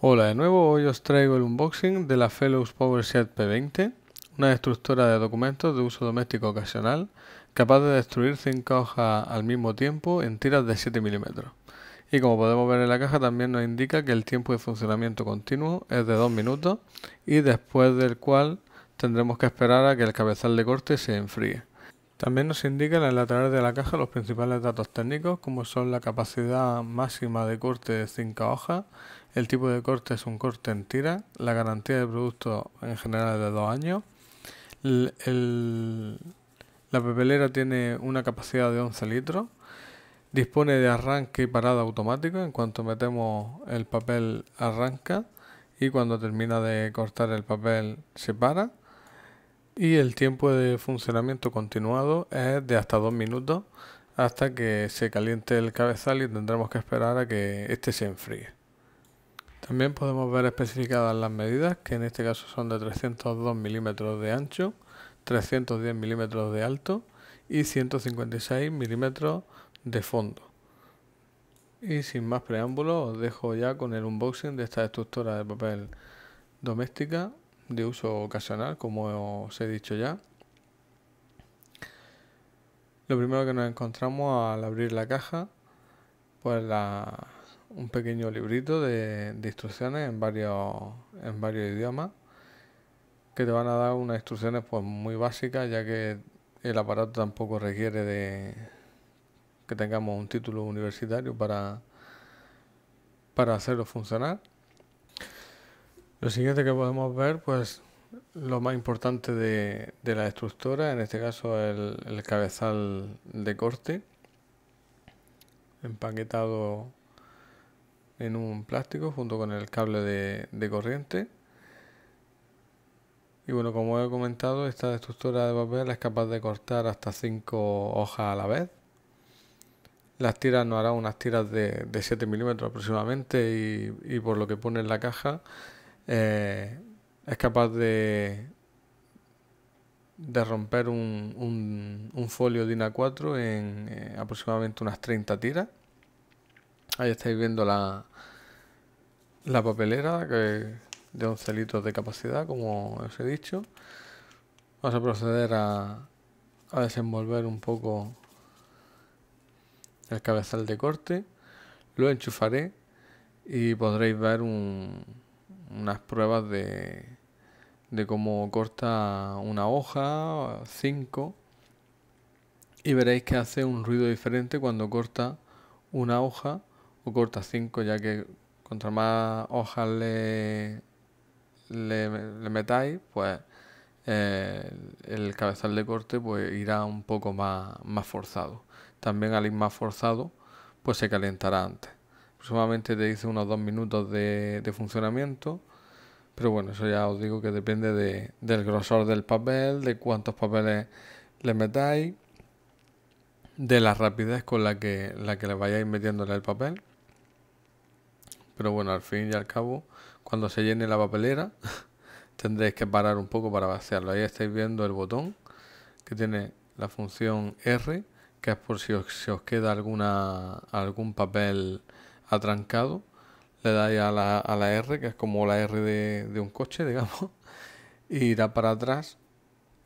Hola de nuevo, hoy os traigo el unboxing de la Fellows PowerShell P20, una destructora de documentos de uso doméstico ocasional, capaz de destruir 5 hojas al mismo tiempo en tiras de 7 milímetros. Y como podemos ver en la caja también nos indica que el tiempo de funcionamiento continuo es de 2 minutos y después del cual tendremos que esperar a que el cabezal de corte se enfríe. También nos indica en el lateral de la caja los principales datos técnicos, como son la capacidad máxima de corte de 5 hojas, el tipo de corte es un corte en tira. La garantía de producto en general es de dos años. la papelera tiene una capacidad de 11 litros. Dispone de arranque y parada automático. En cuanto metemos el papel arranca y cuando termina de cortar el papel se para. Y el tiempo de funcionamiento continuado es de hasta dos minutos hasta que se caliente el cabezal y tendremos que esperar a que este se enfríe. También podemos ver especificadas las medidas, que en este caso son de 302 milímetros de ancho, 310 milímetros de alto y 156 milímetros de fondo. Y sin más preámbulos, os dejo ya con el unboxing de esta estructura de papel doméstica de uso ocasional, como os he dicho ya. Lo primero que nos encontramos al abrir la caja, pues la un pequeño librito de, instrucciones en varios, en varios idiomas que te van a dar unas instrucciones pues muy básicas ya que el aparato tampoco requiere de que tengamos un título universitario para, para hacerlo funcionar. Lo siguiente que podemos ver, pues lo más importante de, de la estructura, en este caso el, el cabezal de corte, empaquetado en un plástico junto con el cable de, corriente. Y bueno, como he comentado, esta destructora de papel es capaz de cortar hasta 5 hojas a la vez. Las tiras no hará unas tiras de, 7 milímetros aproximadamente y, por lo que pone en la caja eh, es capaz de, de romper un, un, folio DIN A4 en eh, aproximadamente unas 30 tiras. Ahí estáis viendo la, la papelera de 11 litros de capacidad, como os he dicho. Vamos a proceder a, desenvolver un poco el cabezal de corte. Lo enchufaré y podréis ver unas pruebas de, de cómo corta una hoja, 5. Y veréis que hace un ruido diferente cuando corta una hoja corta 5, ya que contra más hojas le, le, metáis, pues eh, el cabezal de corte pues irá un poco más, más forzado. También al ir más forzado, pues se calentará antes. sumamente te dice unos 2 minutos de, de, funcionamiento, pero bueno, eso ya os digo que depende del grosor del papel, de cuántos papeles le metáis, de la rapidez con la que, la que le vayáis metiéndole el papel. Pero bueno, al fin y al cabo, cuando se llene la papelera, tendréis que parar un poco para vaciarlo. Ahí estáis viendo el botón que tiene la función R, que es por si os, queda alguna, algún papel atrancado. Le dais a la, a la R, que es como la R de, un coche, digamos, y irá para atrás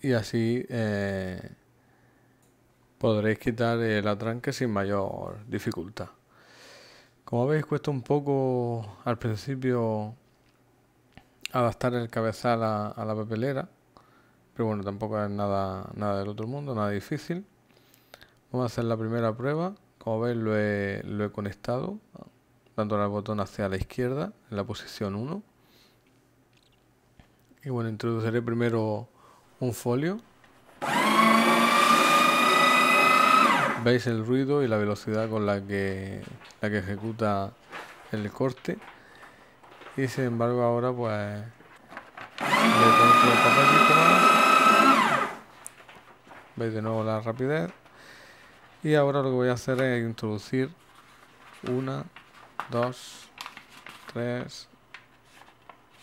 y así eh, podréis quitar el atranque sin mayor dificultad. Como veis cuesta un poco al principio adaptar el cabezal a, la papelera, pero bueno, tampoco es nada, nada del otro mundo, nada difícil. Vamos a hacer la primera prueba. Como veis lo he, conectado dándole al botón hacia la izquierda en la posición 1. Y bueno, introduciré primero un folio veis el ruido y la velocidad con la que, la que ejecuta el corte y sin embargo ahora pues veis de nuevo la rapidez y ahora lo que voy a hacer es introducir una, dos, tres,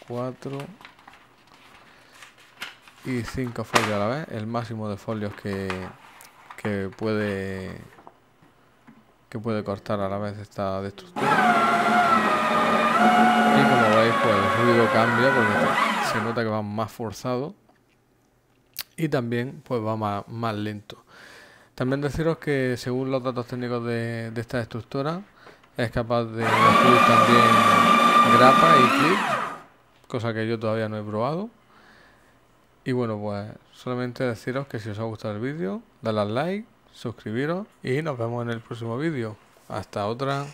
cuatro y cinco folios a la vez, el máximo de folios que, que puede que puede cortar a la vez esta destructora y como veis pues el ruido cambia porque se nota que va más forzado y también pues va más, lento también deciros que según los datos técnicos de, esta destructora es capaz de también grapa y clip cosa que yo todavía no he probado y bueno, pues solamente deciros que si os ha gustado el vídeo, dadle al like, suscribiros y nos vemos en el próximo vídeo. Hasta otra.